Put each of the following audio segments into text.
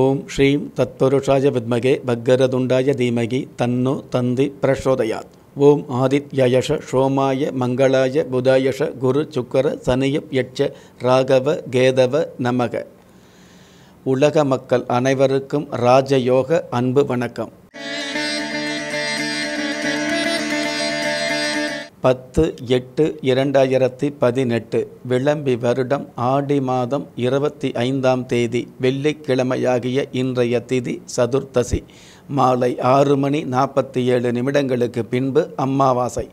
ஓம் ஸ்ரீம் தத்பருஷாய வித்மகே பக்கரதுண்டாய தீமகி தன்னு தந்தி பிரசோதயாத் ஓம் ஆதித்யயஷ சோமாய மங்களாய புதாயஷ குரு சுக்கர சனிய யட்ச ராகவ கேதவ நமக உலக மக்கள் அனைவருக்கும் ராஜயோக அன்பு வணக்கம் பத்து எட்டு இரண்டாயிரத்தி பதினெட்டு விளம்பி வருடம் ஆடி மாதம் இருபத்தி ஐந்தாம் தேதி வெள்ளிக்கிழமையாகிய இன்றைய திதி சதுர்த்தசி மாலை ஆறு மணி நாற்பத்தி ஏழு நிமிடங்களுக்கு பின்பு அம்மாவாசை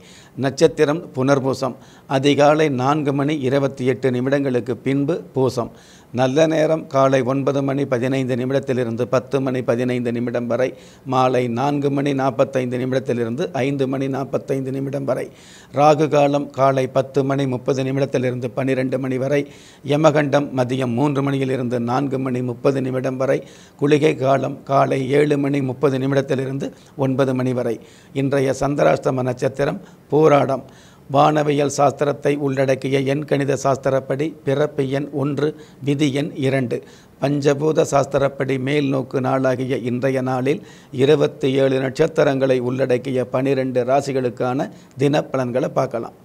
நட்சத்திரம் புனர்பூசம் அதிகாலை நான்கு மணி இருபத்தி எட்டு நிமிடங்களுக்கு பின்பு பூசம் நல்ல நேரம் காலை ஒன்பது மணி பதினைந்து நிமிடத்திலிருந்து பத்து மணி பதினைந்து நிமிடம் வரை மாலை நான்கு மணி நாற்பத்தைந்து நிமிடத்திலிருந்து ஐந்து மணி நாற்பத்தைந்து நிமிடம் வரை ராகு காலம் காலை பத்து மணி முப்பது நிமிடத்திலிருந்து பன்னிரெண்டு மணி வரை யமகண்டம் மதியம் மூன்று மணியிலிருந்து நான்கு மணி முப்பது நிமிடம் வரை குளிகை காலம் காலை ஏழு மணி முப்பது நிமிடத்திலிருந்து ஒன்பது மணி வரை இன்றைய சந்திராஷ்டம நட்சத்திரம் போராடம் வானவியல் சாஸ்திரத்தை உள்ளடக்கிய எண் கணித சாஸ்திரப்படி பிறப்பு எண் ஒன்று விதி எண் இரண்டு பஞ்சபூத சாஸ்திரப்படி மேல் நோக்கு நாளாகிய இன்றைய நாளில் இருபத்தி ஏழு நட்சத்திரங்களை உள்ளடக்கிய பனிரெண்டு ராசிகளுக்கான தினப்பலன்களை பார்க்கலாம்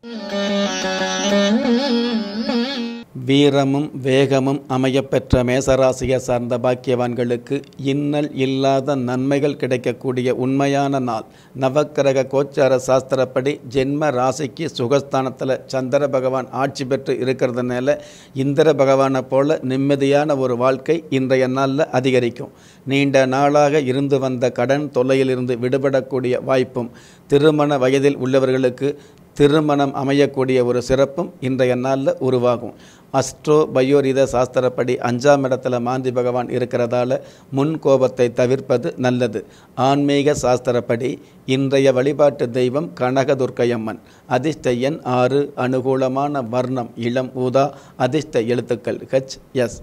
வீரமும் வேகமும் அமையப்பெற்ற மேசராசியை சார்ந்த பாக்கியவான்களுக்கு இன்னல் இல்லாத நன்மைகள் கிடைக்கக்கூடிய உண்மையான நாள் நவக்கிரக கோச்சார சாஸ்திரப்படி ஜென்ம ராசிக்கு சுகஸ்தானத்தில் சந்திர பகவான் ஆட்சி பெற்று இருக்கிறதுனால இந்திர பகவானை போல நிம்மதியான ஒரு வாழ்க்கை இன்றைய நாளில் அதிகரிக்கும் நீண்ட நாளாக இருந்து வந்த கடன் தொல்லையிலிருந்து விடுபடக்கூடிய வாய்ப்பும் திருமண வயதில் உள்ளவர்களுக்கு திருமணம் அமையக்கூடிய ஒரு சிறப்பும் இன்றைய நாளில் உருவாகும் அஸ்ட்ரோ பயோரித சாஸ்திரப்படி அஞ்சாம் இடத்துல மாந்தி பகவான் இருக்கிறதால முன் கோபத்தை தவிர்ப்பது நல்லது ஆன்மீக சாஸ்திரப்படி இன்றைய வழிபாட்டு தெய்வம் கனகதுர்க்கையம்மன் அதிர்ஷ்ட எண் ஆறு அனுகூலமான வர்ணம் இளம் ஊதா அதிர்ஷ்ட எழுத்துக்கள் ஹெச் எஸ்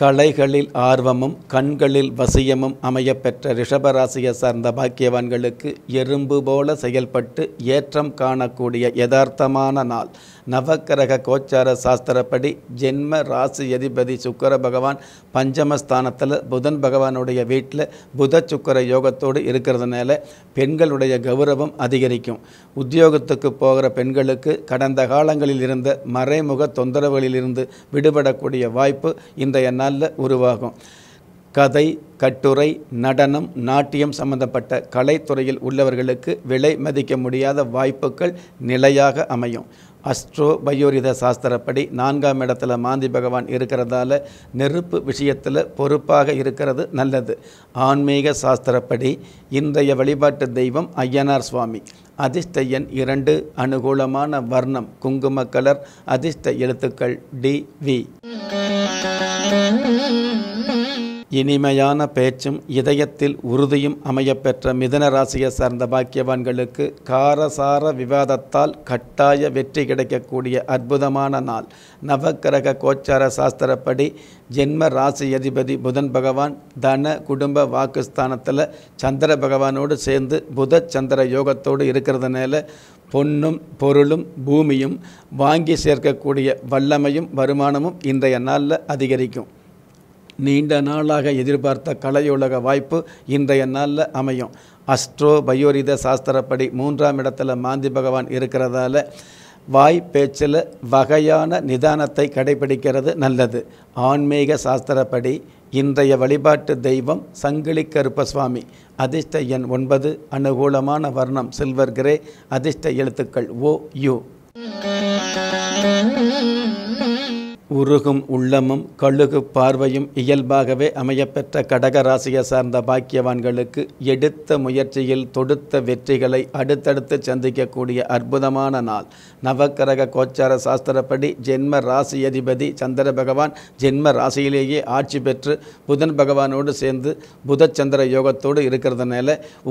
கலைகளில் ஆர்வமும் கண்களில் வசியமும் அமையப்பெற்ற ரிஷபராசியை சார்ந்த பாக்கியவான்களுக்கு எறும்பு போல செயல்பட்டு ஏற்றம் காணக்கூடிய யதார்த்தமான நாள் நவக்கிரக கோச்சார சாஸ்திரப்படி ஜென்ம ராசி அதிபதி சுக்கர பகவான் பஞ்சமஸ்தானத்தில் புதன் பகவானுடைய வீட்டில் புத சுக்கர யோகத்தோடு இருக்கிறதுனால பெண்களுடைய கௌரவம் அதிகரிக்கும் உத்தியோகத்துக்கு போகிற பெண்களுக்கு கடந்த காலங்களில் இருந்த மறைமுக தொந்தரவுகளிலிருந்து விடுபடக்கூடிய வாய்ப்பு இன்றைய நாள் நாளில் உருவாகும் கதை கட்டுரை நடனம் நாட்டியம் சம்பந்தப்பட்ட கலைத்துறையில் உள்ளவர்களுக்கு விலை மதிக்க முடியாத வாய்ப்புகள் நிலையாக அமையும் அஸ்ட்ரோ பயோரித சாஸ்திரப்படி நான்காம் இடத்துல மாந்தி பகவான் இருக்கிறதால நெருப்பு விஷயத்தில் பொறுப்பாக இருக்கிறது நல்லது ஆன்மீக சாஸ்திரப்படி இன்றைய வழிபாட்டு தெய்வம் ஐயனார் சுவாமி அதிர்ஷ்ட இரண்டு அனுகூலமான வர்ணம் குங்கும கலர் அதிர்ஷ்ட எழுத்துக்கள் டி வி இனிமையான பேச்சும் இதயத்தில் உறுதியும் அமையப்பெற்ற மிதன ராசியை சார்ந்த பாக்கியவான்களுக்கு காரசார விவாதத்தால் கட்டாய வெற்றி கிடைக்கக்கூடிய அற்புதமான நாள் நவக்கிரக கோச்சார சாஸ்திரப்படி ஜென்ம ராசி அதிபதி புதன் பகவான் தன குடும்ப வாக்குஸ்தானத்தில் சந்திர பகவானோடு சேர்ந்து புத சந்திர யோகத்தோடு இருக்கிறதுனால பொன்னும் பொருளும் பூமியும் வாங்கி சேர்க்கக்கூடிய வல்லமையும் வருமானமும் இன்றைய நாளில் அதிகரிக்கும் நீண்ட நாளாக எதிர்பார்த்த கலையுலக வாய்ப்பு இன்றைய நாளில் அமையும் அஸ்ட்ரோ பயோரித சாஸ்திரப்படி மூன்றாம் இடத்துல மாந்தி பகவான் இருக்கிறதால வாய் பேச்சில் வகையான நிதானத்தை கடைபிடிக்கிறது நல்லது ஆன்மீக சாஸ்திரப்படி இன்றைய வழிபாட்டு தெய்வம் சங்கிலி கருப்ப சுவாமி அதிர்ஷ்ட எண் ஒன்பது அனுகூலமான வர்ணம் சில்வர் கிரே அதிர்ஷ்ட எழுத்துக்கள் ஓ யூ உருகும் உள்ளமும் கழுகு பார்வையும் இயல்பாகவே அமையப்பெற்ற கடகராசியை சார்ந்த பாக்கியவான்களுக்கு எடுத்த முயற்சியில் தொடுத்த வெற்றிகளை அடுத்தடுத்து சந்திக்கக்கூடிய அற்புதமான நாள் நவக்கரக கோச்சார சாஸ்திரப்படி ஜென்ம ராசி அதிபதி சந்திர பகவான் ஜென்ம ராசியிலேயே ஆட்சி பெற்று புதன் பகவானோடு சேர்ந்து புதச்சந்திர யோகத்தோடு இருக்கிறதுனால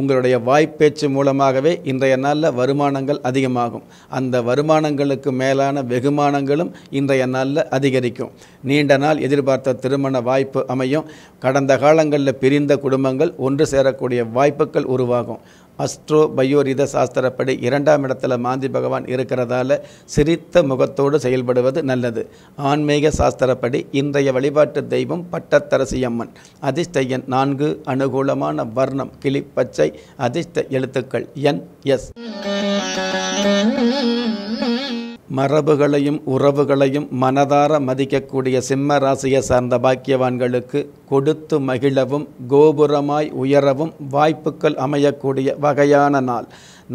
உங்களுடைய வாய்ப்பேச்சு மூலமாகவே இன்றைய நாளில் வருமானங்கள் அதிகமாகும் அந்த வருமானங்களுக்கு மேலான வெகுமானங்களும் இன்றைய நாளில் அதிகம் அதிகரிக்கும் நீண்ட நாள் எதிர்பார்த்த திருமண வாய்ப்பு அமையும் கடந்த காலங்களில் பிரிந்த குடும்பங்கள் ஒன்று சேரக்கூடிய வாய்ப்புகள் உருவாகும் அஸ்ட்ரோ பயோரித சாஸ்திரப்படி இரண்டாம் இடத்துல மாந்தி பகவான் இருக்கிறதால சிரித்த முகத்தோடு செயல்படுவது நல்லது ஆன்மீக சாஸ்திரப்படி இன்றைய வழிபாட்டு தெய்வம் பட்டத்தரசி அம்மன் அதிர்ஷ்ட நான்கு அனுகூலமான வர்ணம் கிளி பச்சை அதிர்ஷ்ட எழுத்துக்கள் என் எஸ் மரபுகளையும் உறவுகளையும் மனதார மதிக்கக்கூடிய சிம்ம ராசியை சார்ந்த பாக்கியவான்களுக்கு கொடுத்து மகிழவும் கோபுரமாய் உயரவும் வாய்ப்புகள் அமையக்கூடிய வகையான நாள்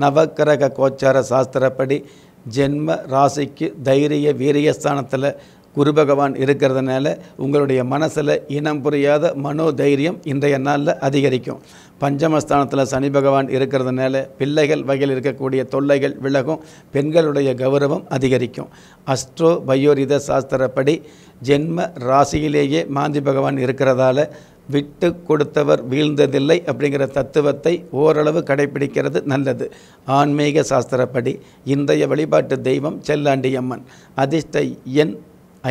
நவக்கிரக கோச்சார சாஸ்திரப்படி ஜென்ம ராசிக்கு தைரிய வீரியஸ்தானத்தில் குரு பகவான் இருக்கிறதுனால உங்களுடைய மனசில் இனம் புரியாத மனோதைரியம் இன்றைய நாளில் அதிகரிக்கும் பஞ்சமஸ்தானத்தில் சனி பகவான் இருக்கிறதுனால பிள்ளைகள் வகையில் இருக்கக்கூடிய தொல்லைகள் விலகும் பெண்களுடைய கௌரவம் அதிகரிக்கும் அஸ்ட்ரோ பயோரித சாஸ்திரப்படி ஜென்ம ராசியிலேயே மாந்தி பகவான் இருக்கிறதால விட்டு கொடுத்தவர் வீழ்ந்ததில்லை அப்படிங்கிற தத்துவத்தை ஓரளவு கடைபிடிக்கிறது நல்லது ஆன்மீக சாஸ்திரப்படி இன்றைய வழிபாட்டு தெய்வம் செல்லாண்டியம்மன் அதிர்ஷ்ட எண்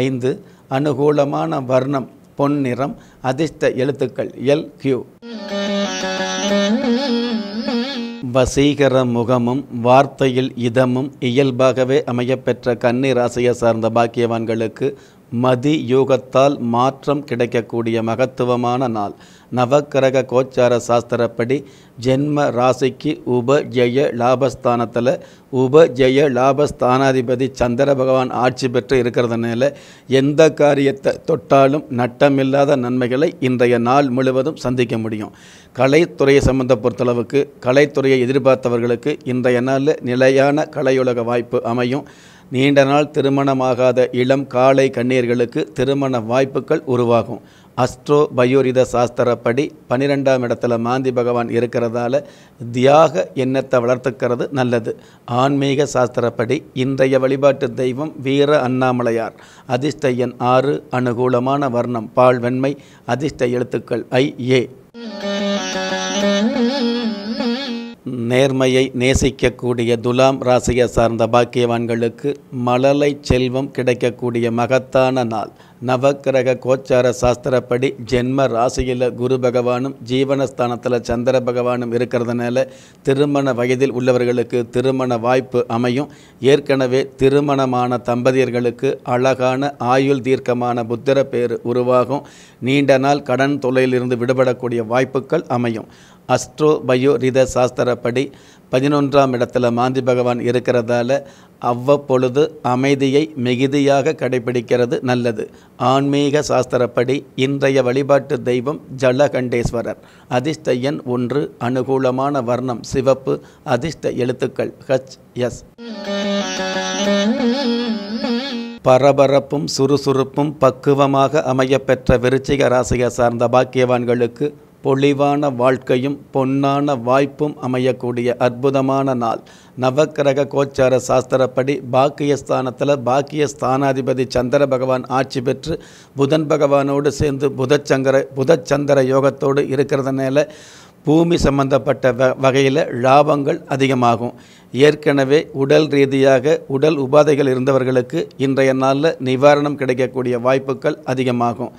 ஐந்து அனுகூலமான வர்ணம் பொன்னிறம் அதிர்ஷ்ட எழுத்துக்கள் எல் கியூ வசீகர முகமும் வார்த்தையில் இதமும் இயல்பாகவே அமையப்பெற்ற கன்னிராசியை சார்ந்த பாக்கியவான்களுக்கு மதி யோகத்தால் மாற்றம் கிடைக்கக்கூடிய மகத்துவமான நாள் நவக்கிரக கோச்சார சாஸ்திரப்படி ஜென்ம ராசிக்கு உப ஜெய லாபஸ்தானத்தில் உப ஜெய லாபஸ்தானாதிபதி சந்திர பகவான் ஆட்சி பெற்று இருக்கிறதுனால எந்த காரியத்தை தொட்டாலும் நட்டமில்லாத நன்மைகளை இன்றைய நாள் முழுவதும் சந்திக்க முடியும் கலைத்துறையை சம்பந்த பொறுத்தளவுக்கு கலைத்துறையை எதிர்பார்த்தவர்களுக்கு இன்றைய நாளில் நிலையான கலையுலக வாய்ப்பு அமையும் நீண்ட நாள் திருமணமாகாத இளம் காலை கண்ணீர்களுக்கு திருமண வாய்ப்புகள் உருவாகும் அஸ்ட்ரோ பயோரித சாஸ்திரப்படி பனிரெண்டாம் இடத்துல மாந்தி பகவான் இருக்கிறதால தியாக எண்ணத்தை வளர்த்துக்கிறது நல்லது ஆன்மீக சாஸ்திரப்படி இன்றைய வழிபாட்டு தெய்வம் வீர அண்ணாமலையார் அதிர்ஷ்ட எண் ஆறு அனுகூலமான வர்ணம் பால் வெண்மை அதிர்ஷ்ட எழுத்துக்கள் ஐ ஏ நேர்மையை நேசிக்கக்கூடிய துலாம் ராசியை சார்ந்த பாக்கியவான்களுக்கு மலலை செல்வம் கிடைக்கக்கூடிய மகத்தான நாள் நவக்கிரக கோச்சார சாஸ்திரப்படி ஜென்ம ராசியில் குரு பகவானும் ஜீவனஸ்தானத்தில் சந்திர பகவானும் இருக்கிறதுனால திருமண வயதில் உள்ளவர்களுக்கு திருமண வாய்ப்பு அமையும் ஏற்கனவே திருமணமான தம்பதியர்களுக்கு அழகான ஆயுள் தீர்க்கமான புத்திர பேர் உருவாகும் நீண்ட நாள் கடன் தொலையிலிருந்து விடுபடக்கூடிய வாய்ப்புகள் அமையும் அஸ்ட்ரோ பயோ ரித சாஸ்திரப்படி பதினொன்றாம் இடத்துல மாந்தி பகவான் இருக்கிறதால அவ்வப்பொழுது அமைதியை மிகுதியாக கடைபிடிக்கிறது நல்லது ஆன்மீக சாஸ்திரப்படி இன்றைய வழிபாட்டு தெய்வம் ஜலகண்டேஸ்வரர் அதிர்ஷ்ட எண் ஒன்று அனுகூலமான வர்ணம் சிவப்பு அதிர்ஷ்ட எழுத்துக்கள் ஹச் எஸ் பரபரப்பும் சுறுசுறுப்பும் பக்குவமாக அமையப்பெற்ற விருச்சிக ராசியை சார்ந்த பாக்கியவான்களுக்கு பொழிவான வாழ்க்கையும் பொன்னான வாய்ப்பும் அமையக்கூடிய அற்புதமான நாள் நவக்கிரக கோச்சார சாஸ்திரப்படி பாக்கியஸ்தானத்தில் பாக்கிய ஸ்தானாதிபதி சந்திர பகவான் ஆட்சி பெற்று புதன் பகவானோடு சேர்ந்து புதச்சங்கர புதச்சந்திர யோகத்தோடு இருக்கிறதுனால பூமி சம்பந்தப்பட்ட வ வகையில் லாபங்கள் அதிகமாகும் ஏற்கனவே உடல் ரீதியாக உடல் உபாதைகள் இருந்தவர்களுக்கு இன்றைய நாளில் நிவாரணம் கிடைக்கக்கூடிய வாய்ப்புகள் அதிகமாகும்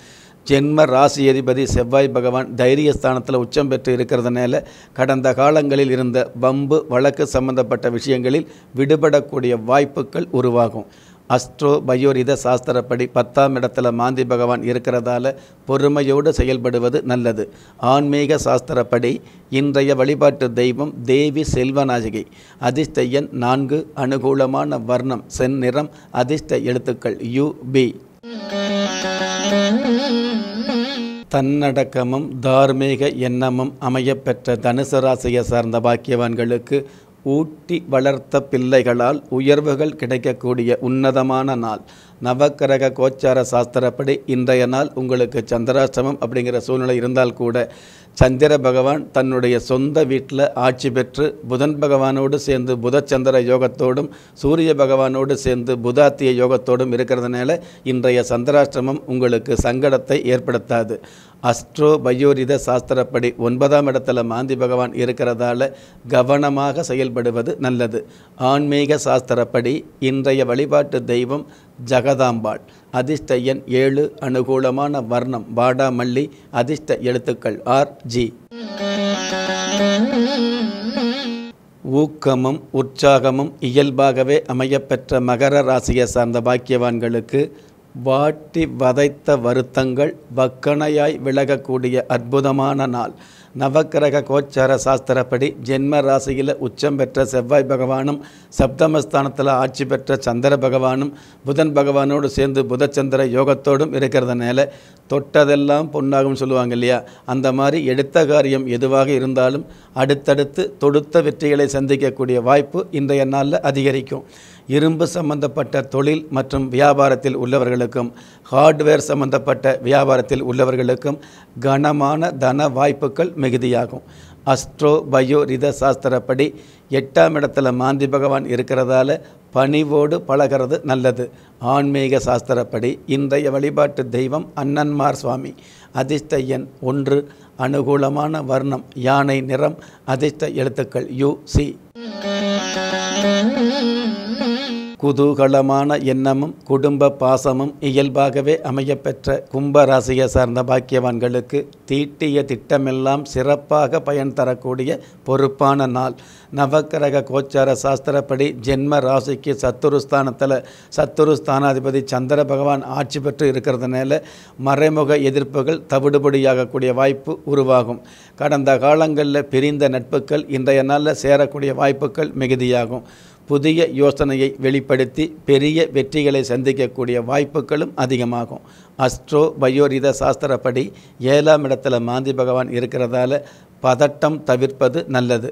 ஜென்ம ராசி அதிபதி செவ்வாய் பகவான் தைரியஸ்தானத்தில் உச்சம் பெற்று இருக்கிறதுனால கடந்த காலங்களில் இருந்த பம்பு வழக்கு சம்பந்தப்பட்ட விஷயங்களில் விடுபடக்கூடிய வாய்ப்புகள் உருவாகும் அஸ்ட்ரோ பயோரித சாஸ்திரப்படி பத்தாம் இடத்துல மாந்தி பகவான் இருக்கிறதால பொறுமையோடு செயல்படுவது நல்லது ஆன்மீக சாஸ்திரப்படி இன்றைய வழிபாட்டு தெய்வம் தேவி செல்வநாயகி அதிர்ஷ்ட எண் நான்கு அனுகூலமான வர்ணம் செந்நிறம் அதிர்ஷ்ட எழுத்துக்கள் யு பி தன்னடக்கமும் தார்மீக எண்ணமும் அமையப்பெற்ற தனுசு ராசியை சார்ந்த பாக்கியவான்களுக்கு ஊட்டி வளர்த்த பிள்ளைகளால் உயர்வுகள் கிடைக்கக்கூடிய உன்னதமான நாள் நவக்கிரக கோச்சார சாஸ்திரப்படி இன்றைய நாள் உங்களுக்கு சந்திராஷ்டமம் அப்படிங்கிற சூழ்நிலை இருந்தால் கூட சந்திர பகவான் தன்னுடைய சொந்த வீட்டில் ஆட்சி பெற்று புதன் பகவானோடு சேர்ந்து புதச்சந்திர யோகத்தோடும் சூரிய பகவானோடு சேர்ந்து புதாத்திய யோகத்தோடும் இருக்கிறதுனால இன்றைய சந்திராஷ்டிரமம் உங்களுக்கு சங்கடத்தை ஏற்படுத்தாது அஸ்ட்ரோ பயோரித சாஸ்திரப்படி ஒன்பதாம் இடத்துல மாந்தி பகவான் இருக்கிறதால கவனமாக செயல்படுவது நல்லது ஆன்மீக சாஸ்திரப்படி இன்றைய வழிபாட்டு தெய்வம் ஜகதாம்பாள் அதிர்ஷ்ட எண் ஏழு அனுகூலமான வர்ணம் வாடாமல்லி அதிர்ஷ்ட எழுத்துக்கள் ஆர் ஜி ஊக்கமும் உற்சாகமும் இயல்பாகவே அமையப்பெற்ற மகர ராசியை சார்ந்த பாக்கியவான்களுக்கு வாட்டி வதைத்த வருத்தங்கள் வக்கணையாய் விலகக்கூடிய அற்புதமான நாள் நவக்கிரக கோச்சார சாஸ்திரப்படி ஜென்ம ராசியில் உச்சம் பெற்ற செவ்வாய் பகவானும் சப்தமஸ்தானத்தில் ஆட்சி பெற்ற சந்திர பகவானும் புதன் பகவானோடு சேர்ந்து புதச்சந்திர யோகத்தோடும் இருக்கிறதுனால தொட்டதெல்லாம் பொன்னாகும் சொல்லுவாங்க இல்லையா அந்த மாதிரி எடுத்த காரியம் எதுவாக இருந்தாலும் அடுத்தடுத்து தொடுத்த வெற்றிகளை சந்திக்கக்கூடிய வாய்ப்பு இன்றைய நாளில் அதிகரிக்கும் இரும்பு சம்பந்தப்பட்ட தொழில் மற்றும் வியாபாரத்தில் உள்ளவர்களுக்கும் ஹார்ட்வேர் சம்பந்தப்பட்ட வியாபாரத்தில் உள்ளவர்களுக்கும் கனமான தன வாய்ப்புகள் மிகுதியாகும் அஸ்ட்ரோ பயோ ரித சாஸ்திரப்படி எட்டாம் இடத்துல மாந்தி பகவான் இருக்கிறதால பணிவோடு பழகிறது நல்லது ஆன்மீக சாஸ்திரப்படி இன்றைய வழிபாட்டு தெய்வம் அண்ணன்மார் சுவாமி அதிர்ஷ்ட எண் ஒன்று அனுகூலமான வர்ணம் யானை நிறம் அதிர்ஷ்ட எழுத்துக்கள் யு சி குதூகலமான எண்ணமும் குடும்ப பாசமும் இயல்பாகவே அமையப்பெற்ற கும்பராசியை சார்ந்த பாக்கியவான்களுக்கு தீட்டிய திட்டமெல்லாம் சிறப்பாக பயன் தரக்கூடிய பொறுப்பான நாள் நவக்கிரக கோச்சார சாஸ்திரப்படி ஜென்ம ராசிக்கு சத்துருஸ்தானத்தில் சத்துருஸ்தானாதிபதி சந்திர பகவான் ஆட்சி பெற்று இருக்கிறதுனால மறைமுக எதிர்ப்புகள் தவிடுபடியாகக்கூடிய வாய்ப்பு உருவாகும் கடந்த காலங்களில் பிரிந்த நட்புகள் இன்றைய நாளில் சேரக்கூடிய வாய்ப்புகள் மிகுதியாகும் புதிய யோசனையை வெளிப்படுத்தி பெரிய வெற்றிகளை சந்திக்கக்கூடிய வாய்ப்புகளும் அதிகமாகும் அஸ்ட்ரோ பயோரித சாஸ்திரப்படி ஏழாம் இடத்துல மாந்தி பகவான் இருக்கிறதால பதட்டம் தவிர்ப்பது நல்லது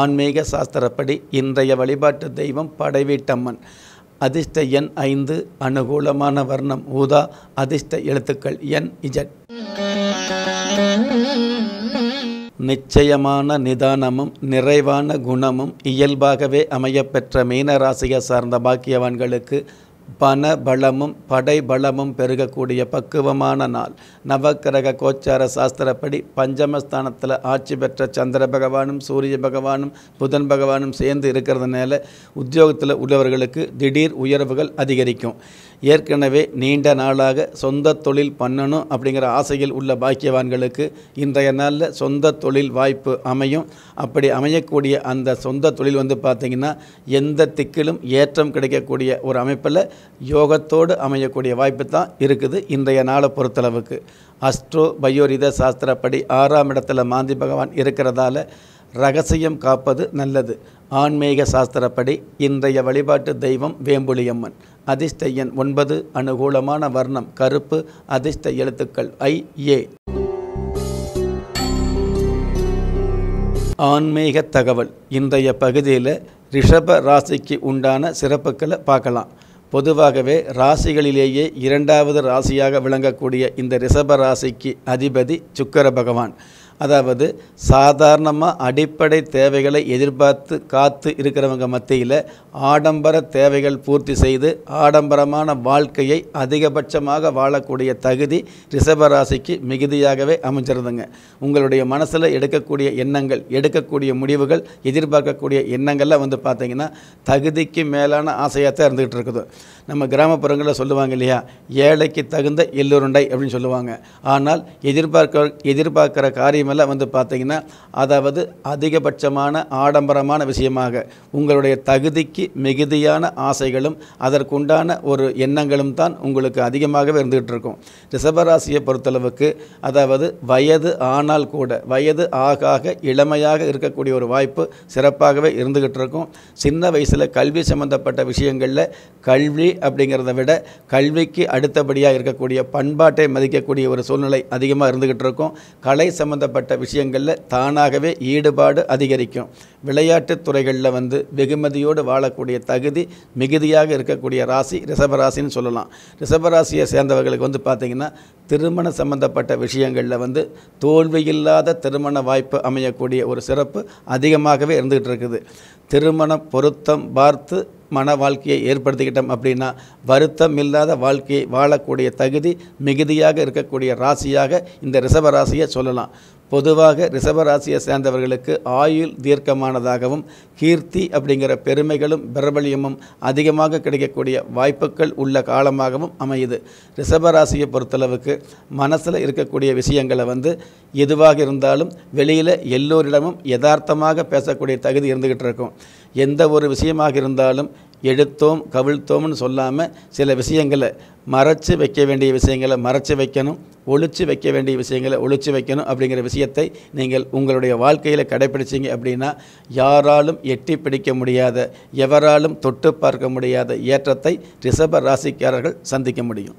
ஆன்மீக சாஸ்திரப்படி இன்றைய வழிபாட்டு தெய்வம் படைவீட்டம்மன் அதிர்ஷ்ட எண் ஐந்து அனுகூலமான வர்ணம் ஊதா அதிர்ஷ்ட எழுத்துக்கள் என் இஜட் நிச்சயமான நிதானமும் நிறைவான குணமும் இயல்பாகவே அமையப்பெற்ற மீனராசியை சார்ந்த பாக்கியவான்களுக்கு பண பலமும் படை பலமும் பெருகக்கூடிய பக்குவமான நாள் நவக்கிரக கோச்சார சாஸ்திரப்படி பஞ்சமஸ்தானத்தில் ஆட்சி பெற்ற சந்திர பகவானும் சூரிய பகவானும் புதன் பகவானும் சேர்ந்து இருக்கிறதுனால உத்தியோகத்தில் உள்ளவர்களுக்கு திடீர் உயர்வுகள் அதிகரிக்கும் ஏற்கனவே நீண்ட நாளாக சொந்த தொழில் பண்ணணும் அப்படிங்கிற ஆசையில் உள்ள பாக்கியவான்களுக்கு இன்றைய நாளில் சொந்த தொழில் வாய்ப்பு அமையும் அப்படி அமையக்கூடிய அந்த சொந்த தொழில் வந்து பார்த்திங்கன்னா எந்த திக்கிலும் ஏற்றம் கிடைக்கக்கூடிய ஒரு அமைப்பில் யோகத்தோடு அமையக்கூடிய வாய்ப்பு தான் இருக்குது இன்றைய நாளை பொறுத்தளவுக்கு அஸ்ட்ரோ பயோரித சாஸ்திரப்படி ஆறாம் இடத்துல மாந்தி பகவான் இருக்கிறதால ரகசியம் காப்பது நல்லது ஆன்மீக சாஸ்திரப்படி இன்றைய வழிபாட்டு தெய்வம் வேம்புலியம்மன் அதிர்ஷ்ட எண் ஒன்பது அனுகூலமான வர்ணம் கருப்பு அதிர்ஷ்ட எழுத்துக்கள் ஐ ஏ ஆன்மீக தகவல் இன்றைய பகுதியில் ரிஷப ராசிக்கு உண்டான சிறப்புகளை பார்க்கலாம் பொதுவாகவே ராசிகளிலேயே இரண்டாவது ராசியாக விளங்கக்கூடிய இந்த ரிஷப ராசிக்கு அதிபதி சுக்கர பகவான் அதாவது சாதாரணமாக அடிப்படை தேவைகளை எதிர்பார்த்து காத்து இருக்கிறவங்க மத்தியில் ஆடம்பர தேவைகள் பூர்த்தி செய்து ஆடம்பரமான வாழ்க்கையை அதிகபட்சமாக வாழக்கூடிய தகுதி ரிஷபராசிக்கு மிகுதியாகவே அமைஞ்சிருந்துங்க உங்களுடைய மனசில் எடுக்கக்கூடிய எண்ணங்கள் எடுக்கக்கூடிய முடிவுகள் எதிர்பார்க்கக்கூடிய எண்ணங்கள்லாம் வந்து பார்த்திங்கன்னா தகுதிக்கு மேலான ஆசையாக தான் இருந்துகிட்டு இருக்குது நம்ம கிராமப்புறங்களில் சொல்லுவாங்க இல்லையா ஏழைக்கு தகுந்த எள்ளுருண்டை அப்படின்னு சொல்லுவாங்க ஆனால் எதிர்பார்க்க எதிர்பார்க்குற காரியம் விஷயமெல்லாம் வந்து பார்த்திங்கன்னா அதாவது அதிகபட்சமான ஆடம்பரமான விஷயமாக உங்களுடைய தகுதிக்கு மிகுதியான ஆசைகளும் அதற்குண்டான ஒரு எண்ணங்களும் தான் உங்களுக்கு அதிகமாகவே இருந்துகிட்டு இருக்கும் ரிஷபராசியை பொறுத்தளவுக்கு அதாவது வயது ஆனால் கூட வயது ஆக ஆக இளமையாக இருக்கக்கூடிய ஒரு வாய்ப்பு சிறப்பாகவே இருந்துகிட்டு இருக்கும் சின்ன வயசில் கல்வி சம்மந்தப்பட்ட விஷயங்களில் கல்வி அப்படிங்கிறத விட கல்விக்கு அடுத்தபடியாக இருக்கக்கூடிய பண்பாட்டை மதிக்கக்கூடிய ஒரு சூழ்நிலை அதிகமாக இருந்துகிட்டு இருக்கும் கலை சம்மந்தப்பட்ட சம்பந்தப்பட்ட விஷயங்களில் தானாகவே ஈடுபாடு அதிகரிக்கும் விளையாட்டுத் துறைகளில் வந்து வெகுமதியோடு வாழக்கூடிய தகுதி மிகுதியாக இருக்கக்கூடிய ராசி ரிஷபராசின்னு சொல்லலாம் ரிஷபராசியை சேர்ந்தவர்களுக்கு வந்து பார்த்திங்கன்னா திருமண சம்பந்தப்பட்ட விஷயங்களில் வந்து தோல்வியில்லாத திருமண வாய்ப்பு அமையக்கூடிய ஒரு சிறப்பு அதிகமாகவே இருந்துகிட்டு இருக்குது திருமண பொருத்தம் பார்த்து மன வாழ்க்கையை ஏற்படுத்திக்கிட்டோம் அப்படின்னா வருத்தம் இல்லாத வாழ்க்கையை வாழக்கூடிய தகுதி மிகுதியாக இருக்கக்கூடிய ராசியாக இந்த ரிசர்வ ராசியை சொல்லலாம் பொதுவாக ராசியை சேர்ந்தவர்களுக்கு ஆயுள் தீர்க்கமானதாகவும் கீர்த்தி அப்படிங்கிற பெருமைகளும் பிரபலியமும் அதிகமாக கிடைக்கக்கூடிய வாய்ப்புகள் உள்ள காலமாகவும் அமையுது ராசியை பொறுத்தளவுக்கு மனசில் இருக்கக்கூடிய விஷயங்களை வந்து எதுவாக இருந்தாலும் வெளியில் எல்லோரிடமும் யதார்த்தமாக பேசக்கூடிய தகுதி இருந்துக்கிட்டு இருக்கும் எந்த ஒரு விஷயமாக இருந்தாலும் எடுத்தோம் கவிழ்த்தோம்னு சொல்லாமல் சில விஷயங்களை மறைச்சு வைக்க வேண்டிய விஷயங்களை மறைச்சு வைக்கணும் ஒழிச்சு வைக்க வேண்டிய விஷயங்களை ஒழிச்சு வைக்கணும் அப்படிங்கிற விஷயத்தை நீங்கள் உங்களுடைய வாழ்க்கையில் கடைப்பிடிச்சிங்க அப்படின்னா யாராலும் எட்டி பிடிக்க முடியாத எவராலும் தொட்டு பார்க்க முடியாத ஏற்றத்தை ரிஷப ராசிக்காரர்கள் சந்திக்க முடியும்